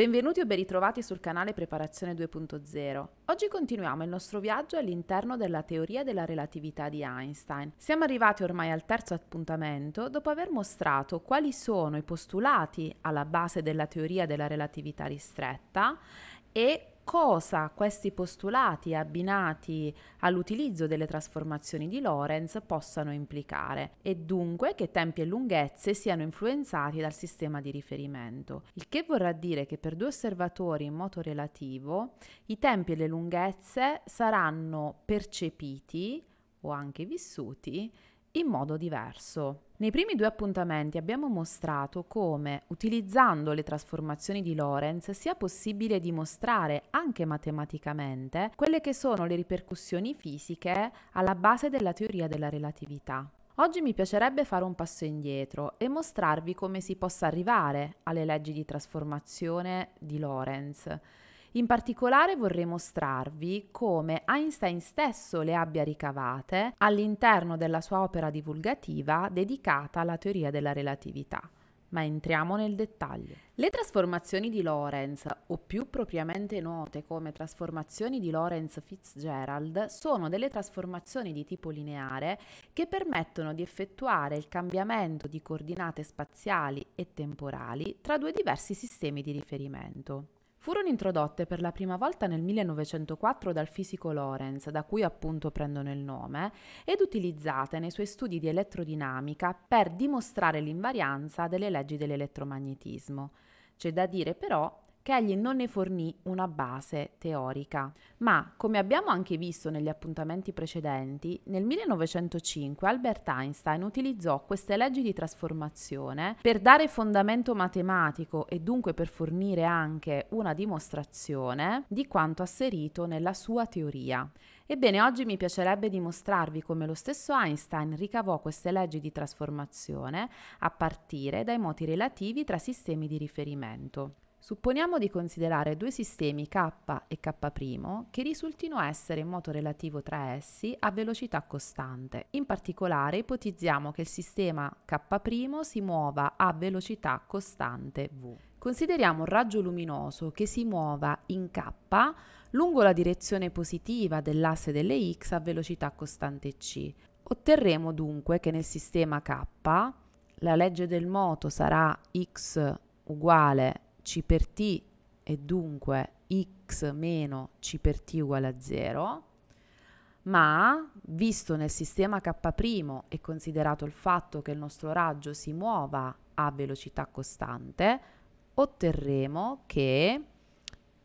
Benvenuti o ben ritrovati sul canale Preparazione 2.0. Oggi continuiamo il nostro viaggio all'interno della teoria della relatività di Einstein. Siamo arrivati ormai al terzo appuntamento dopo aver mostrato quali sono i postulati alla base della teoria della relatività ristretta e cosa questi postulati abbinati all'utilizzo delle trasformazioni di Lorentz possano implicare e dunque che tempi e lunghezze siano influenzati dal sistema di riferimento, il che vorrà dire che per due osservatori in moto relativo i tempi e le lunghezze saranno percepiti o anche vissuti in modo diverso. Nei primi due appuntamenti abbiamo mostrato come, utilizzando le trasformazioni di Lorentz, sia possibile dimostrare anche matematicamente quelle che sono le ripercussioni fisiche alla base della teoria della relatività. Oggi mi piacerebbe fare un passo indietro e mostrarvi come si possa arrivare alle leggi di trasformazione di Lorentz in particolare vorrei mostrarvi come Einstein stesso le abbia ricavate all'interno della sua opera divulgativa dedicata alla teoria della relatività ma entriamo nel dettaglio. Le trasformazioni di Lorentz, o più propriamente note come trasformazioni di Lorentz-Fitzgerald, sono delle trasformazioni di tipo lineare che permettono di effettuare il cambiamento di coordinate spaziali e temporali tra due diversi sistemi di riferimento. Furono introdotte per la prima volta nel 1904 dal fisico Lorenz, da cui appunto prendono il nome, ed utilizzate nei suoi studi di elettrodinamica per dimostrare l'invarianza delle leggi dell'elettromagnetismo. C'è da dire però che egli non ne fornì una base teorica. Ma, come abbiamo anche visto negli appuntamenti precedenti, nel 1905 Albert Einstein utilizzò queste leggi di trasformazione per dare fondamento matematico e dunque per fornire anche una dimostrazione di quanto asserito nella sua teoria. Ebbene, oggi mi piacerebbe dimostrarvi come lo stesso Einstein ricavò queste leggi di trasformazione a partire dai moti relativi tra sistemi di riferimento. Supponiamo di considerare due sistemi K e K' che risultino essere in moto relativo tra essi a velocità costante. In particolare ipotizziamo che il sistema K' si muova a velocità costante v. Consideriamo un raggio luminoso che si muova in K lungo la direzione positiva dell'asse delle x a velocità costante c. Otterremo dunque che nel sistema K la legge del moto sarà x uguale c per t è dunque x meno c per t uguale a 0, ma visto nel sistema K' e considerato il fatto che il nostro raggio si muova a velocità costante, otterremo che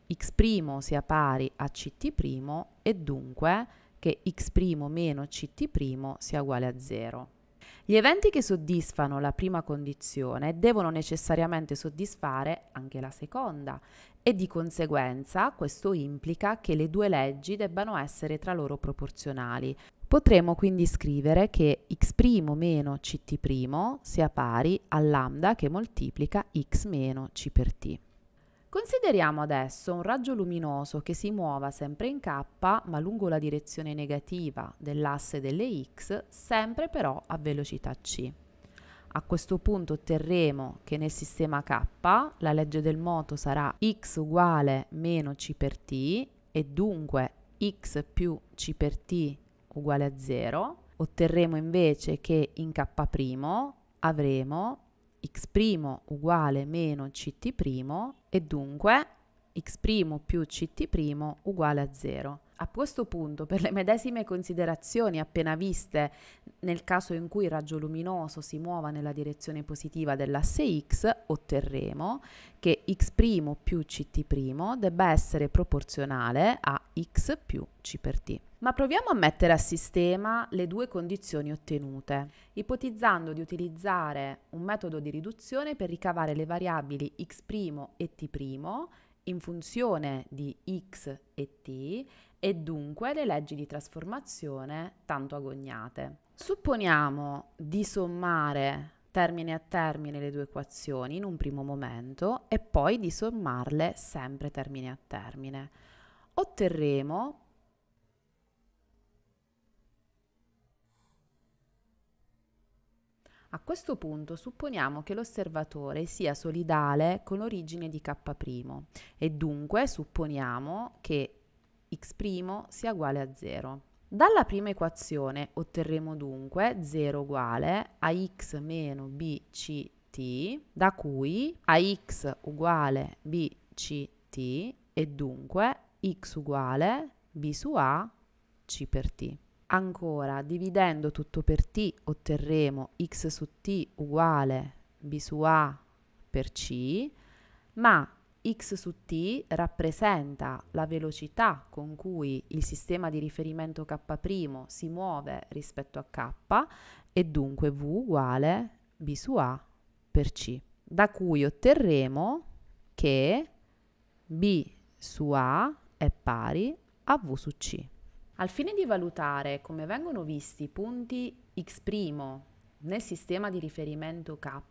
x' sia pari a ct' e dunque che x' meno ct' sia uguale a 0. Gli eventi che soddisfano la prima condizione devono necessariamente soddisfare anche la seconda e di conseguenza questo implica che le due leggi debbano essere tra loro proporzionali. Potremmo quindi scrivere che x' meno ct' sia pari a lambda che moltiplica x meno c per t. Consideriamo adesso un raggio luminoso che si muova sempre in K ma lungo la direzione negativa dell'asse delle X, sempre però a velocità C. A questo punto otterremo che nel sistema K la legge del moto sarà x uguale meno c per t e dunque x più c per t uguale a 0. Otterremo invece che in K' avremo x' uguale meno ct' e dunque x' più ct' uguale a 0. A questo punto, per le medesime considerazioni appena viste nel caso in cui il raggio luminoso si muova nella direzione positiva dell'asse x, otterremo che x' più ct' debba essere proporzionale a x più c per t. Ma proviamo a mettere a sistema le due condizioni ottenute, ipotizzando di utilizzare un metodo di riduzione per ricavare le variabili x' e t' in funzione di x e t e dunque le leggi di trasformazione tanto agognate. Supponiamo di sommare termine a termine le due equazioni in un primo momento e poi di sommarle sempre termine a termine. Otterremo A questo punto supponiamo che l'osservatore sia solidale con l'origine di K' e dunque supponiamo che x' sia uguale a 0. Dalla prima equazione otterremo dunque 0 uguale a x meno bct, da cui ax uguale bct e dunque x uguale b su a c per t. Ancora, dividendo tutto per t otterremo x su t uguale b su a per c, ma x su t rappresenta la velocità con cui il sistema di riferimento k' si muove rispetto a k e dunque v uguale b su a per c, da cui otterremo che b su a è pari a v su c. Al fine di valutare come vengono visti i punti x' nel sistema di riferimento K,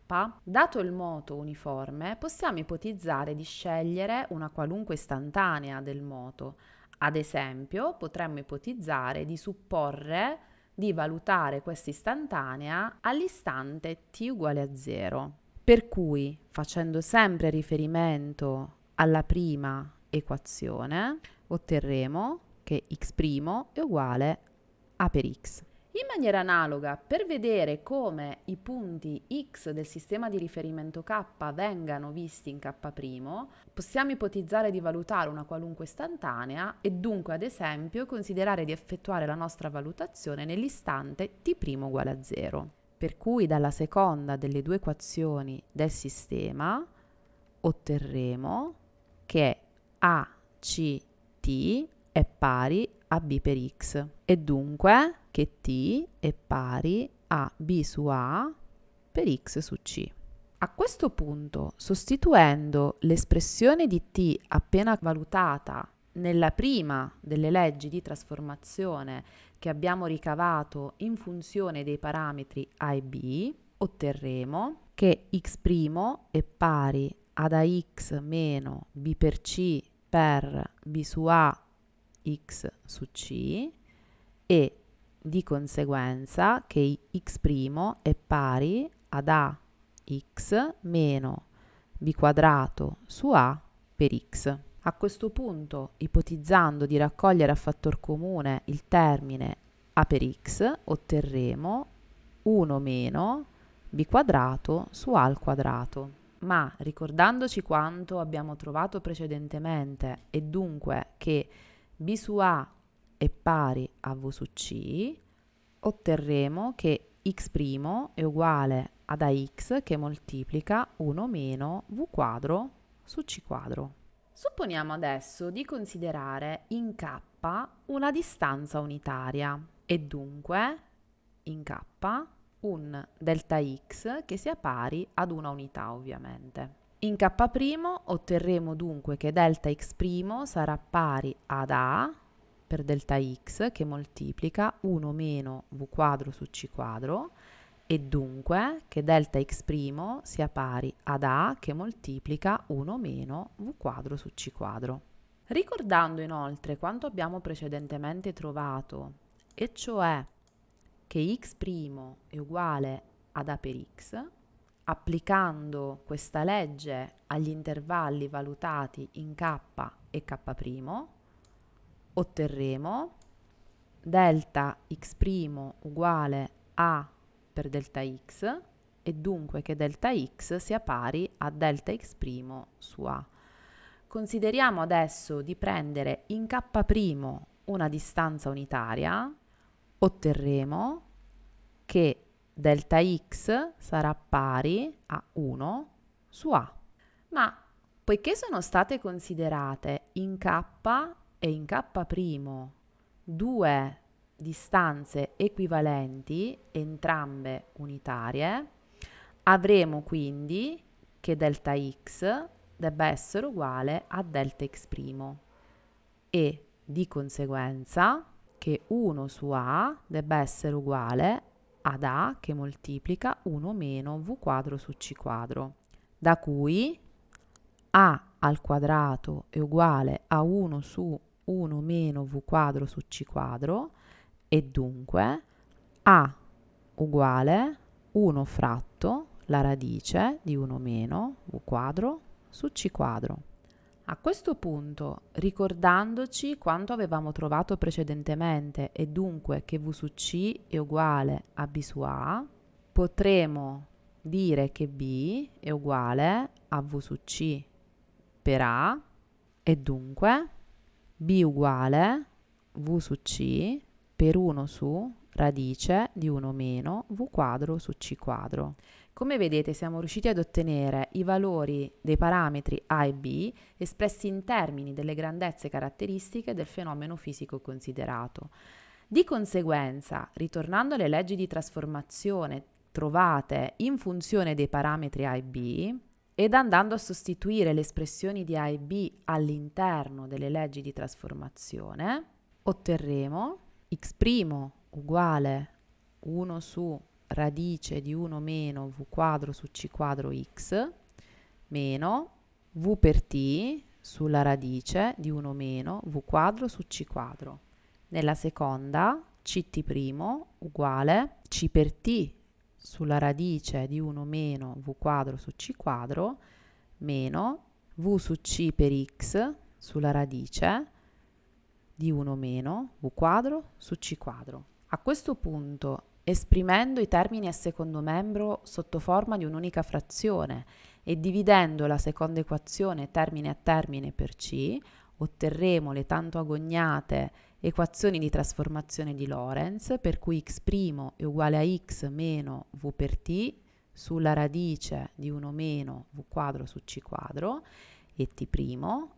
dato il moto uniforme, possiamo ipotizzare di scegliere una qualunque istantanea del moto. Ad esempio, potremmo ipotizzare di supporre di valutare questa istantanea all'istante t uguale a 0. Per cui, facendo sempre riferimento alla prima equazione, otterremo che x' è uguale a per x. In maniera analoga, per vedere come i punti x del sistema di riferimento k vengano visti in k', possiamo ipotizzare di valutare una qualunque istantanea e dunque, ad esempio, considerare di effettuare la nostra valutazione nell'istante t' uguale a 0. Per cui dalla seconda delle due equazioni del sistema otterremo che a, c, t è pari a b per x e dunque che t è pari a b su a per x su c. A questo punto, sostituendo l'espressione di t appena valutata nella prima delle leggi di trasformazione che abbiamo ricavato in funzione dei parametri a e b, otterremo che x' è pari ad ax meno b per c per b su a x su c e di conseguenza che x' è pari ad ax meno b quadrato su a per x. A questo punto, ipotizzando di raccogliere a fattor comune il termine a per x, otterremo 1 meno b quadrato su a al quadrato. Ma ricordandoci quanto abbiamo trovato precedentemente e dunque che B su A è pari a V su C, otterremo che x' è uguale ad ax che moltiplica 1 meno v quadro su c quadro. Supponiamo adesso di considerare in k una distanza unitaria e dunque in k un delta x che sia pari ad una unità ovviamente. In K' otterremo dunque che delta x' sarà pari ad A per delta x che moltiplica 1 meno v quadro su c quadro e dunque che delta x' sia pari ad A che moltiplica 1 meno v quadro su c quadro. Ricordando inoltre quanto abbiamo precedentemente trovato, e cioè che x' è uguale ad A per x, applicando questa legge agli intervalli valutati in K e K', otterremo delta x' uguale a per delta x e dunque che delta x sia pari a delta x' su a. Consideriamo adesso di prendere in K' una distanza unitaria, otterremo che delta x sarà pari a 1 su a. Ma poiché sono state considerate in k e in k' due distanze equivalenti, entrambe unitarie, avremo quindi che delta x debba essere uguale a delta x' e di conseguenza che 1 su a debba essere uguale ad A che moltiplica 1 meno V quadro su C quadro, da cui A al quadrato è uguale a 1 su 1 meno V quadro su C quadro e dunque A uguale 1 fratto la radice di 1 meno V quadro su C quadro. A questo punto, ricordandoci quanto avevamo trovato precedentemente e dunque che V su C è uguale a B su A, potremo dire che B è uguale a V su C per A e dunque B uguale V su C per 1 su radice di 1 meno V quadro su C quadro. Come vedete siamo riusciti ad ottenere i valori dei parametri A e B espressi in termini delle grandezze caratteristiche del fenomeno fisico considerato. Di conseguenza, ritornando alle leggi di trasformazione trovate in funzione dei parametri A e B, ed andando a sostituire le espressioni di A e B all'interno delle leggi di trasformazione, otterremo x' uguale 1 su radice di 1 meno v quadro su c quadro x meno v per t sulla radice di 1 meno v quadro su c quadro. Nella seconda ct' uguale c per t sulla radice di 1 meno v quadro su c quadro meno v su c per x sulla radice di 1 meno v quadro su c quadro. A questo punto esprimendo i termini a secondo membro sotto forma di un'unica frazione e dividendo la seconda equazione termine a termine per C, otterremo le tanto agognate equazioni di trasformazione di Lorentz, per cui x' è uguale a x meno v per t sulla radice di 1 meno v quadro su c quadro e t'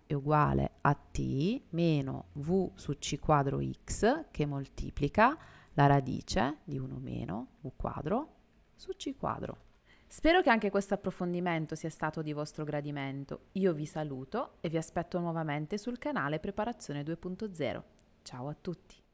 è uguale a t meno v su c quadro x che moltiplica la radice di 1 meno u quadro su c quadro. Spero che anche questo approfondimento sia stato di vostro gradimento. Io vi saluto e vi aspetto nuovamente sul canale Preparazione 2.0. Ciao a tutti!